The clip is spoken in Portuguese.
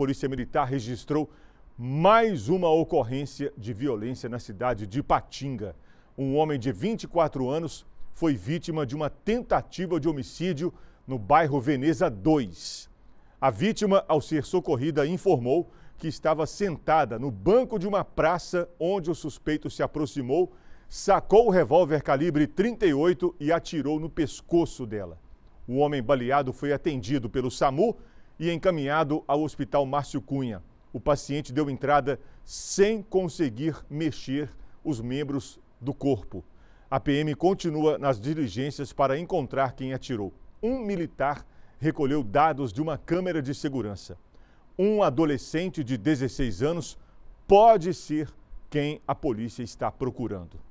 Polícia Militar registrou mais uma ocorrência de violência na cidade de Patinga. Um homem de 24 anos foi vítima de uma tentativa de homicídio no bairro Veneza 2. A vítima, ao ser socorrida, informou que estava sentada no banco de uma praça onde o suspeito se aproximou, sacou o revólver calibre 38 e atirou no pescoço dela. O homem baleado foi atendido pelo SAMU e encaminhado ao Hospital Márcio Cunha. O paciente deu entrada sem conseguir mexer os membros do corpo. A PM continua nas diligências para encontrar quem atirou. Um militar recolheu dados de uma câmera de segurança. Um adolescente de 16 anos pode ser quem a polícia está procurando.